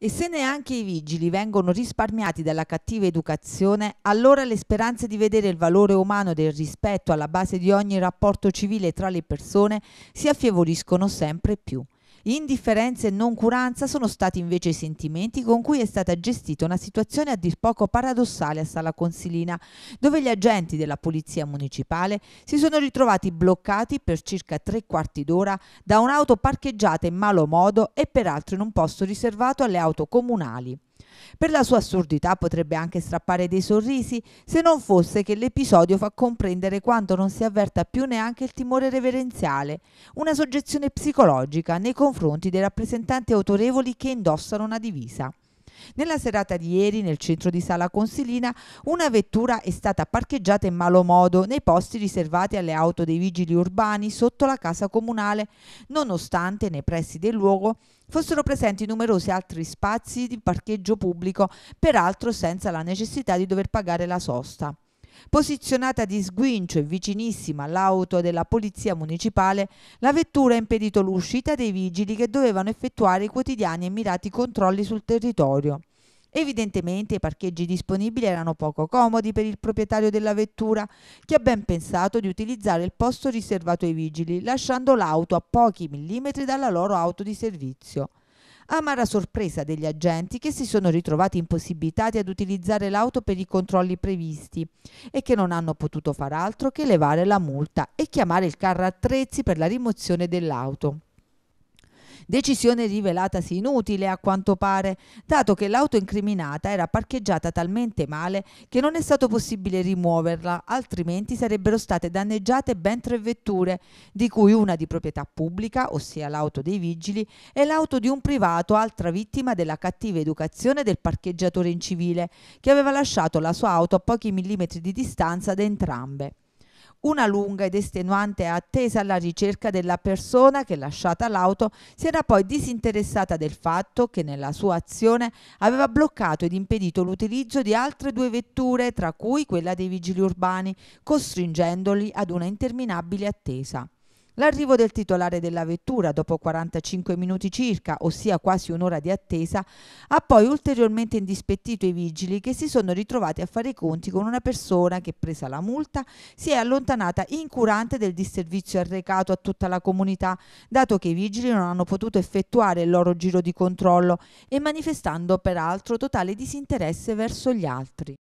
E se neanche i vigili vengono risparmiati dalla cattiva educazione, allora le speranze di vedere il valore umano del rispetto alla base di ogni rapporto civile tra le persone si affievoliscono sempre più. Indifferenza e noncuranza sono stati invece i sentimenti con cui è stata gestita una situazione a dir poco paradossale a Sala Consilina, dove gli agenti della Polizia Municipale si sono ritrovati bloccati per circa tre quarti d'ora da un'auto parcheggiata in malo modo e peraltro in un posto riservato alle auto comunali. Per la sua assurdità potrebbe anche strappare dei sorrisi, se non fosse che l'episodio fa comprendere quanto non si avverta più neanche il timore reverenziale, una soggezione psicologica nei confronti dei rappresentanti autorevoli che indossano una divisa. Nella serata di ieri, nel centro di Sala Consilina, una vettura è stata parcheggiata in malo modo nei posti riservati alle auto dei vigili urbani sotto la casa comunale, nonostante nei pressi del luogo fossero presenti numerosi altri spazi di parcheggio pubblico, peraltro senza la necessità di dover pagare la sosta. Posizionata di sguincio e vicinissima all'auto della polizia municipale, la vettura ha impedito l'uscita dei vigili che dovevano effettuare i quotidiani e mirati controlli sul territorio. Evidentemente i parcheggi disponibili erano poco comodi per il proprietario della vettura, che ha ben pensato di utilizzare il posto riservato ai vigili, lasciando l'auto a pochi millimetri dalla loro auto di servizio amara sorpresa degli agenti che si sono ritrovati impossibilitati ad utilizzare l'auto per i controlli previsti e che non hanno potuto far altro che levare la multa e chiamare il carro attrezzi per la rimozione dell'auto decisione rivelatasi inutile a quanto pare, dato che l'auto incriminata era parcheggiata talmente male che non è stato possibile rimuoverla, altrimenti sarebbero state danneggiate ben tre vetture, di cui una di proprietà pubblica, ossia l'auto dei vigili, e l'auto di un privato, altra vittima della cattiva educazione del parcheggiatore in civile, che aveva lasciato la sua auto a pochi millimetri di distanza da entrambe una lunga ed estenuante attesa alla ricerca della persona che, lasciata l'auto, si era poi disinteressata del fatto che nella sua azione aveva bloccato ed impedito l'utilizzo di altre due vetture, tra cui quella dei vigili urbani, costringendoli ad una interminabile attesa. L'arrivo del titolare della vettura dopo 45 minuti circa, ossia quasi un'ora di attesa, ha poi ulteriormente indispettito i vigili che si sono ritrovati a fare i conti con una persona che, presa la multa, si è allontanata incurante del disservizio arrecato a tutta la comunità, dato che i vigili non hanno potuto effettuare il loro giro di controllo e manifestando peraltro totale disinteresse verso gli altri.